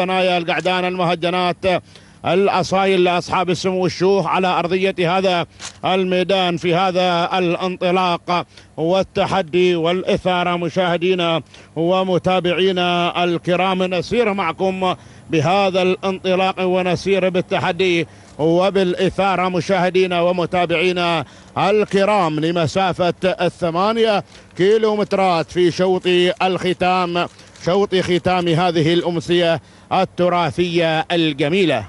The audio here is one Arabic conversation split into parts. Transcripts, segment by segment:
الثنايا القعدان المهجنات الأصايل لأصحاب السمو الشوخ على أرضية هذا الميدان في هذا الانطلاق والتحدي والإثارة مشاهدينا ومتابعينا الكرام نسير معكم بهذا الانطلاق ونسير بالتحدي وبالإثارة مشاهدينا ومتابعينا الكرام لمسافة الثمانية كيلومترات في شوط الختام شوط ختام هذه الأمسية التراثية الجميلة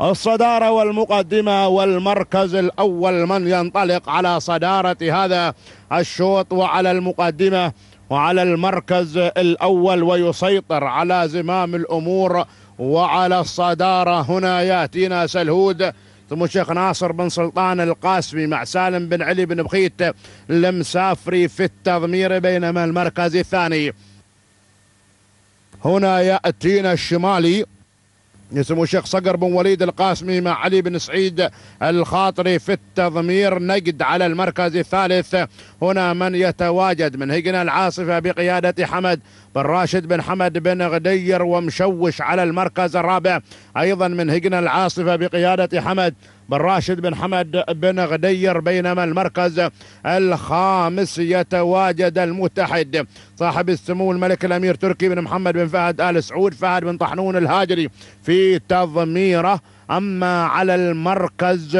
الصدارة والمقدمة والمركز الأول من ينطلق على صدارة هذا الشوط وعلى المقدمة وعلى المركز الأول ويسيطر على زمام الأمور وعلى الصدارة هنا يأتينا سلهود ثم الشيخ ناصر بن سلطان القاسمي مع سالم بن علي بن بخيت المسافري في التضمير بينما المركز الثاني هنا يأتينا الشمالي سمو الشيخ صقر بن وليد القاسمي مع علي بن سعيد الخاطري في التضمير نقد على المركز الثالث هنا من يتواجد من هجن العاصفة بقيادة حمد بن راشد بن حمد بن غدير ومشوش على المركز الرابع أيضا من هجن العاصفة بقيادة حمد بن راشد بن حمد بن غدير بينما المركز الخامس يتواجد المتحد صاحب السمو الملك الامير تركي بن محمد بن فهد ال سعود فهد بن طحنون الهاجري في تضميره اما على المركز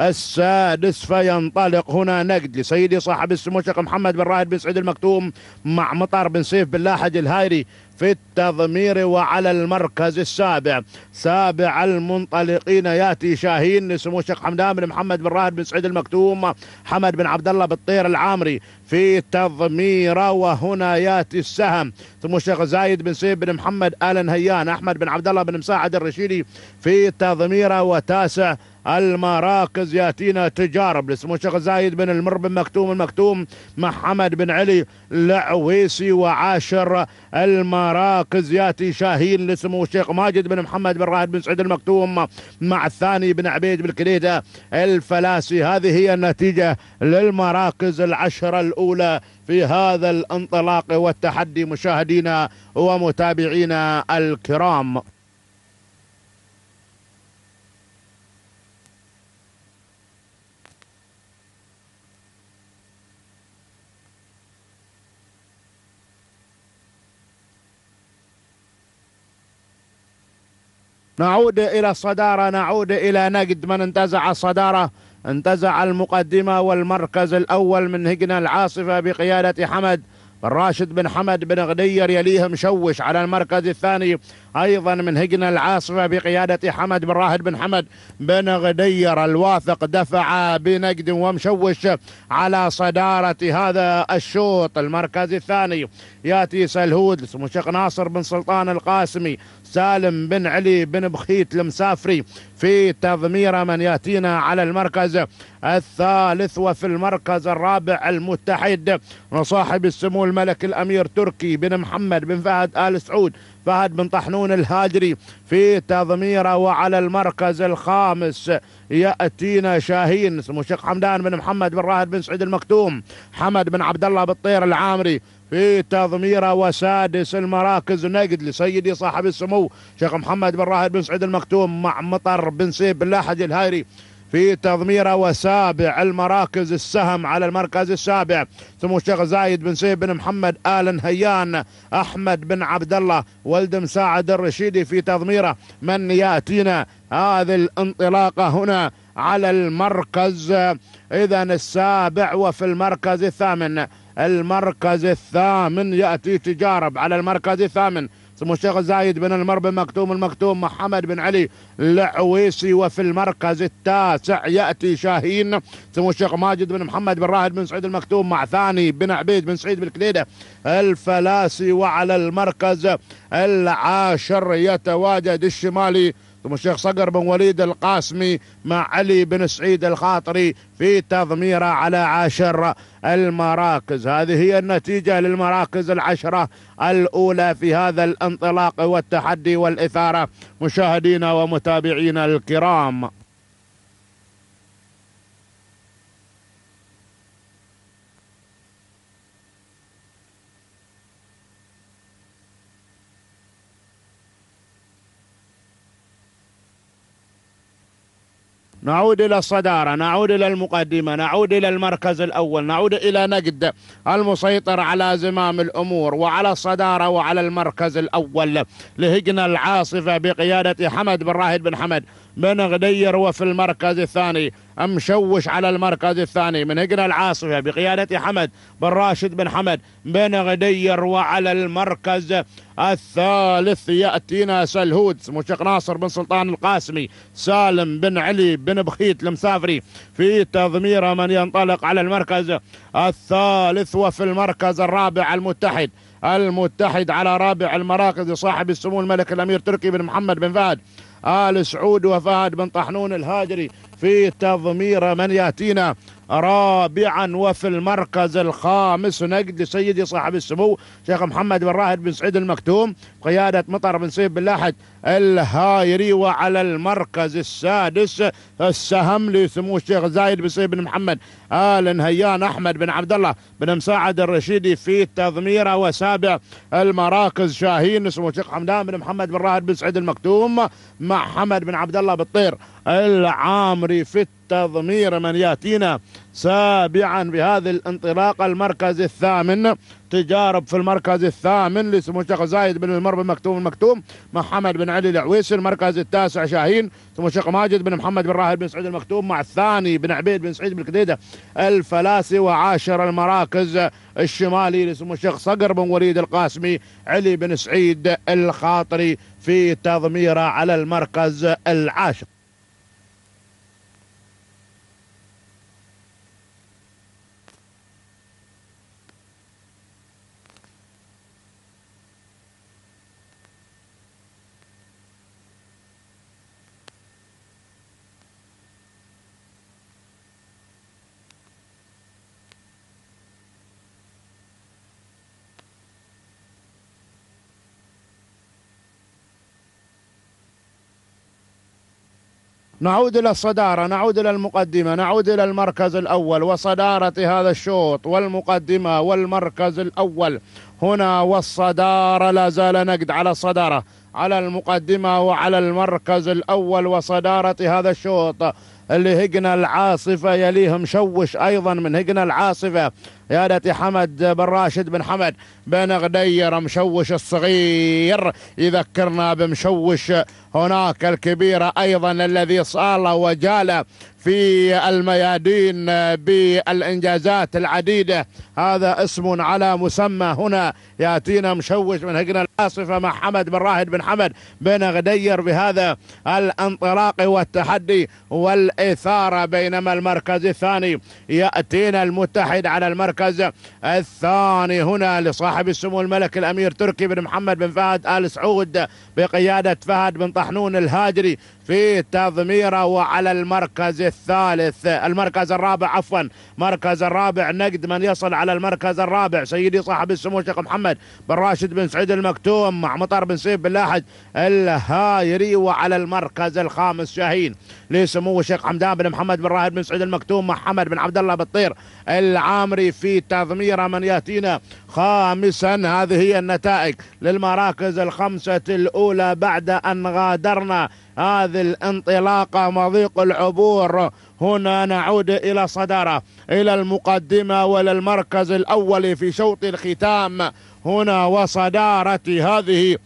السادس فينطلق هنا نقد لسيدي صاحب السمو الشيخ محمد بن رائد بن سعيد المكتوم مع مطر بن سيف بن لاحج الهايري في التضمير وعلى المركز السابع سابع المنطلقين ياتي شاهين سمو الشيخ حمدان بن محمد بن راهد بن سعيد المكتوم حمد بن عبد الله بالطير العامري في تضمير وهنا ياتي السهم سمو الشيخ زايد بن سيف بن محمد ال نهيان احمد بن عبد الله بن مساعد الرشيدي في تضمير وتاسع المراكز ياتينا تجارب لسمو الشيخ زايد بن المر بن مكتوم المكتوم مع حمد بن علي العويسي وعاشر المراكز ياتي شاهين لسمو الشيخ ماجد بن محمد بن راهد بن سعيد المكتوم مع الثاني بن عبيد بن كليده الفلاسي هذه هي النتيجه للمراكز العشره الاولى في هذا الانطلاق والتحدي مشاهدينا ومتابعينا الكرام نعود إلى الصدارة نعود إلى نجد من انتزع الصدارة انتزع المقدمة والمركز الأول من هجنة العاصفة بقيادة حمد راشد بن حمد بن غدير يليه مشوش على المركز الثاني ايضا من هجنة العاصفة بقيادة حمد بن راهد بن حمد بن غدير الواثق دفع بنجد ومشوش على صدارة هذا الشوط المركز الثاني ياتي سلهود مشق ناصر بن سلطان القاسمي سالم بن علي بن بخيت المسافري في تضمير من ياتينا على المركز الثالث وفي المركز الرابع المتحد وصاحب السمو الملك الامير تركي بن محمد بن فهد ال سعود فهد بن طحنون الهاجري في تضميره وعلى المركز الخامس ياتينا شاهين اسمه شيخ حمدان بن محمد بن راهد بن سعيد المكتوم حمد بن عبد الله بالطير العامري في تضميره وسادس المراكز نقد لسيدي صاحب السمو شيخ محمد بن راهد بن سعيد المكتوم مع مطر بن سيف بن لاحج الهايري في تضميره وسابع المراكز السهم على المركز السابع سمو الشيخ زايد بن سيف بن محمد آل هيان أحمد بن عبد الله ولد مساعد الرشيدي في تضميره من يأتينا هذه الانطلاقة هنا على المركز إذا السابع وفي المركز الثامن المركز الثامن يأتي تجارب على المركز الثامن سمو الشيخ زايد بن المرب مكتوم المكتوم محمد بن علي العويسي وفي المركز التاسع يأتي شاهين سمو الشيخ ماجد بن محمد بن راهد بن سعيد المكتوم مع ثاني بن عبيد بن سعيد بن كليدة الفلاسي وعلى المركز العاشر يتواجد الشمالي ثم الشيخ صقر بن وليد القاسمي مع علي بن سعيد الخاطري في تضميره على عشر المراكز هذه هي النتيجة للمراكز العشرة الأولى في هذا الانطلاق والتحدي والإثارة مشاهدينا ومتابعينا الكرام نعود إلى الصدارة نعود إلى المقدمة نعود إلى المركز الأول نعود إلى نجد المسيطر على زمام الأمور وعلى الصدارة وعلى المركز الأول لهجنا العاصفة بقيادة حمد بن راهد بن حمد بن غدير وفي المركز الثاني مشوش على المركز الثاني من هجنة العاصفة بقيادة حمد بن راشد بن حمد بن غدير وعلى المركز الثالث يأتينا سلهود مشق ناصر بن سلطان القاسمي سالم بن علي بن بخيت المسافري في تضمير من ينطلق على المركز الثالث وفي المركز الرابع المتحد المتحد على رابع المراكز صاحب السمو الملك الأمير تركي بن محمد بن فهد آل سعود وفهد بن طحنون الهاجري في تضمير من يأتينا رابعا وفي المركز الخامس نجد سيدي صاحب السمو شيخ محمد بن راهد بن سعيد المكتوم قيادة مطر بن سيف بن لاحد الهايري وعلى المركز السادس السهم لسمو الشيخ زايد بن سيد بن محمد آل نهيان أحمد بن عبد الله بن مساعد الرشيدي في تضميره وسابع المراكز شاهين سمو الشيخ حمدان بن محمد بن راهد بن سعيد المكتوم مع حمد بن عبد الله بالطير العامري في التضمير من ياتينا سابعا بهذه الانطلاقة المركز الثامن تجارب في المركز الثامن لسمو الشيخ زايد بن المر بن مكتوم المكتوم محمد بن علي العويسي المركز التاسع شاهين سمو الشيخ ماجد بن محمد بن راهل بن سعيد المكتوم مع الثاني بن عبيد بن سعيد بن كديدة الفلاسي وعاشر المراكز الشمالي لسمو الشيخ صقر بن وليد القاسمي علي بن سعيد الخاطري في تضميره على المركز العاشر نعود إلى الصدارة نعود إلى المقدمة نعود إلى المركز الأول وصدارة هذا الشوط والمقدمة والمركز الأول هنا والصدارة لا زال نقد على الصدارة على المقدمة وعلى المركز الأول وصدارة هذا الشوط اللي هجنا العاصفة يليه مشوش أيضا من هجنا العاصفة دتي حمد بن راشد بن حمد بن غدير مشوش الصغير يذكرنا بمشوش هناك الكبيرة أيضا الذي صال وجال في الميادين بالإنجازات العديدة هذا اسم على مسمى هنا يأتينا مشوش من هجنة العاصفة مع حمد بن راهد بن حمد بن غدير بهذا الانطلاق والتحدي والإثارة بينما المركز الثاني يأتينا المتحد على المركز الثاني هنا لصاحب السمو الملك الأمير تركي بن محمد بن فهد آل سعود بقيادة فهد بن طحنون الهاجري في تضميره وعلى المركز الثالث المركز الرابع عفوا مركز الرابع نقد من يصل على المركز الرابع سيدي صاحب السمو الشيخ محمد بن راشد بن سعيد المكتوم مع مطر بن سيف بن لاحد الهايري وعلى المركز الخامس شاهين لسمو الشيخ حمدان بن محمد بن راهد بن سعيد المكتوم مع حمد بن عبد الله بالطير العامري في تضميره من ياتينا خامسا هذه هي النتائج للمراكز الخمسه الاولى بعد ان غادرنا هذه الانطلاقة مضيق العبور هنا نعود إلى صدارة إلى المقدمة وإلى المركز الأول في شوط الختام هنا وصدارة هذه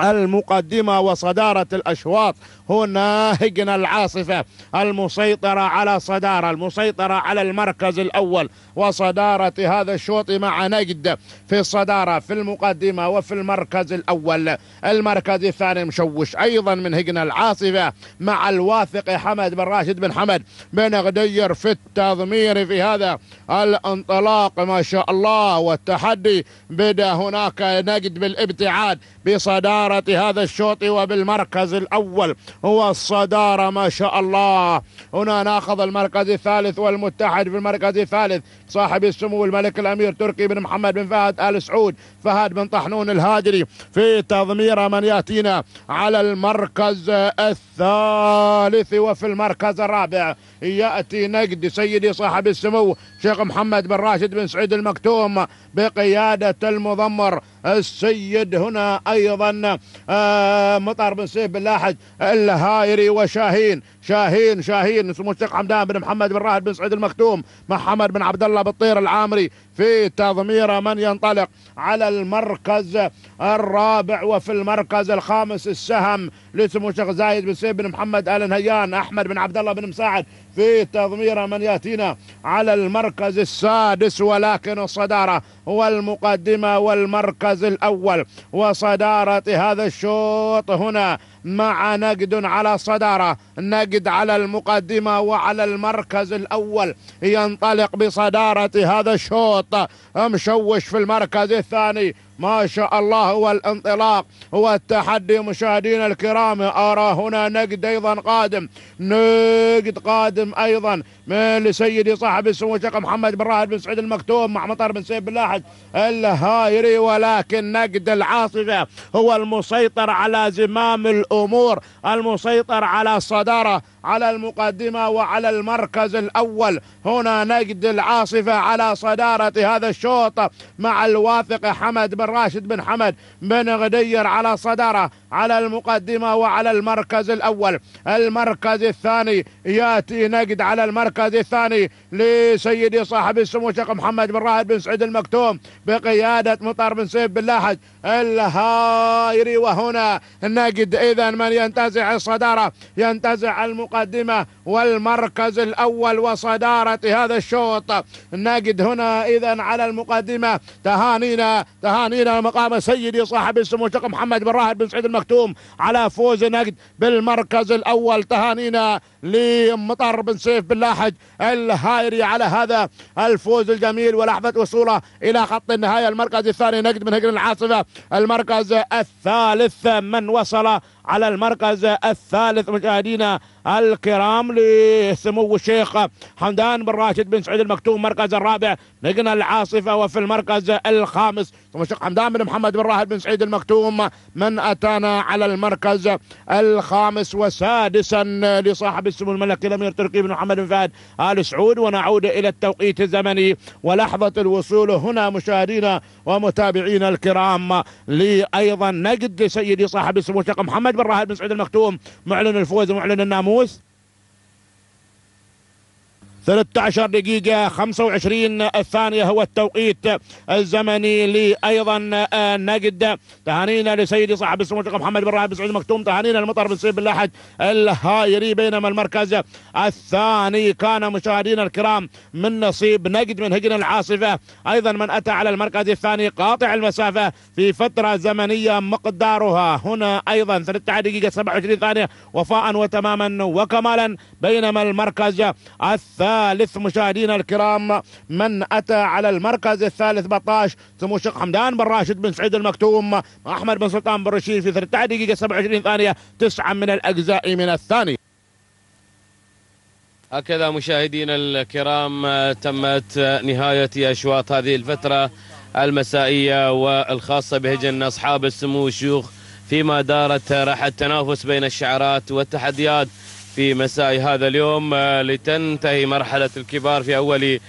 المقدمة وصدارة الأشواط هنا هجن العاصفة المسيطرة على صدارة المسيطرة على المركز الأول وصدارة هذا الشوط مع نجد في الصدارة في المقدمة وفي المركز الأول المركز الثاني مشوش أيضا من هجن العاصفة مع الواثق حمد بن راشد بن حمد بن غدير في التضمير في هذا الانطلاق ما شاء الله والتحدي بدأ هناك نجد بالابتعاد بصدارة هذا الشوط وبالمركز الأول هو الصدارة ما شاء الله هنا ناخذ المركز الثالث والمتحد في المركز الثالث صاحب السمو الملك الأمير تركي بن محمد بن فهد آل سعود فهد بن طحنون الهاجري في تضمير من يأتينا على المركز الثالث وفي المركز الرابع يأتي نجد سيدي صاحب السمو شيخ محمد بن راشد بن سعيد المكتوم بقيادة المضمر السيد هنا أيضا آه، مطر بن سيف بن لاحج إلا الدهائري وشاهين شاهين شاهين اسمه الشيخ حمدان بن محمد بن راهد بن سعيد المختوم مع حمد بن عبد الله بالطير العامري في تضمير من ينطلق على المركز الرابع وفي المركز الخامس السهم لسمو الشيخ زايد بن سيف بن محمد ال نهيان احمد بن عبد الله بن مساعد في تضمير من ياتينا على المركز السادس ولكن الصداره والمقدمه والمركز الاول وصداره هذا الشوط هنا مع نقد على الصداره نقد تجد على المقدمة وعلى المركز الأول ينطلق بصدارة هذا الشوط مشوش في المركز الثاني ما شاء الله هو الانطلاق هو التحدي مشاهدينا الكرام أرى هنا نقد أيضا قادم نقد قادم أيضا من لسيدي صاحب السمو الشيخ محمد بن راهد بن سعيد المكتوم مع مطر بن سيف بن لاحد الهايري ولكن نقد العاصفة هو المسيطر على زمام الأمور المسيطر على الصدارة على المقدمة وعلى المركز الأول هنا نجد العاصفة على صدارة هذا الشوط مع الواثق حمد بن راشد بن حمد بن غدير على صدارة على المقدمة وعلى المركز الأول المركز الثاني يأتي نجد على المركز الثاني لسيدي صاحب السمو الشيخ محمد بن راشد بن سعيد المكتوم بقيادة مطر بن سيف بن لاحج الهايري وهنا نجد إذا من ينتزع الصدارة ينتزع المقدمة المقدمة والمركز الأول وصدارة هذا الشوط نجد هنا إذا على المقدمة تهانينا تهانينا مقام سيدي صاحب السمو الشيخ محمد بن راهب بن سعيد المكتوم على فوز نجد بالمركز الأول تهانينا لمطر بن سيف بن لاحج الهايري على هذا الفوز الجميل ولحظة وصوله إلى خط النهاية المركز الثاني نجد من هجر العاصفة المركز الثالث من وصل على المركز الثالث مشاهدينا الكرام لسمو الشيخ حمدان بن راشد بن سعيد المكتوم مركز الرابع نجنا العاصفه وفي المركز الخامس سمو الشيخ حمدان بن محمد بن راشد بن سعيد المكتوم من اتانا على المركز الخامس وسادسا لصاحب السمو الملك الأمير تركي بن محمد بن فهد آل سعود ونعود إلى التوقيت الزمني ولحظة الوصول هنا مشاهدينا ومتابعينا الكرام لي أيضا نجد لسيدي صاحب السمو الشيخ محمد بن راهب بن سعود المختوم معلن الفوز ومعلن الناموس 13 دقيقة 25 الثانية هو التوقيت الزمني لي أيضا آه، نجد تهانينا لسيدي صاحب السمو محمد بن رائد بن سعود مكتوم تهانينا للمطر بن سيف الأحد الهايري بينما المركز الثاني كان مشاهدينا الكرام من نصيب نجد من هجن العاصفة أيضا من أتى على المركز الثاني قاطع المسافة في فترة زمنية مقدارها هنا أيضا 13 دقيقة 27 ثانية وفاء وتماما وكمالا بينما المركز الثاني الثالث مشاهدينا الكرام من أتى على المركز الثالث 17 سمو الشيخ حمدان بن راشد بن سعيد المكتوم أحمد بن سلطان بن رشيد في 13 دقيقة 27 ثانية تسعة من الأجزاء من الثاني هكذا مشاهدينا الكرام آه، تمت آه، نهاية أشواط هذه الفترة المسائية والخاصة بهجن أصحاب السمو الشيوخ فيما دارت راحة التنافس بين الشعارات والتحديات في مساء هذا اليوم آه، لتنتهي مرحلة الكبار في أول